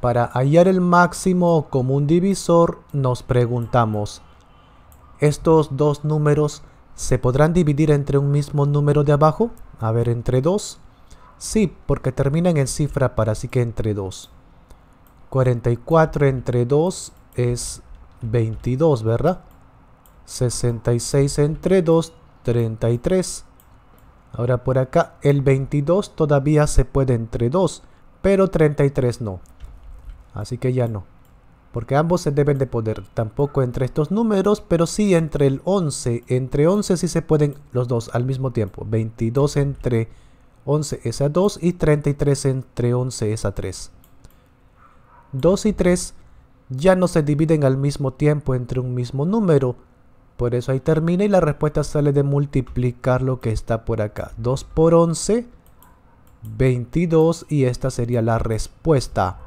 Para hallar el máximo común divisor nos preguntamos, ¿estos dos números se podrán dividir entre un mismo número de abajo? A ver, entre 2. Sí, porque terminan en cifra para así que entre 2. 44 entre 2 es 22, ¿verdad? 66 entre 2, 33. Ahora por acá, el 22 todavía se puede entre 2, pero 33 no. Así que ya no. Porque ambos se deben de poder. Tampoco entre estos números, pero sí entre el 11. Entre 11 sí se pueden los dos al mismo tiempo. 22 entre 11 es a 2 y 33 entre 11 es a 3. 2 y 3 ya no se dividen al mismo tiempo entre un mismo número. Por eso ahí termina y la respuesta sale de multiplicar lo que está por acá. 2 por 11, 22 y esta sería la respuesta.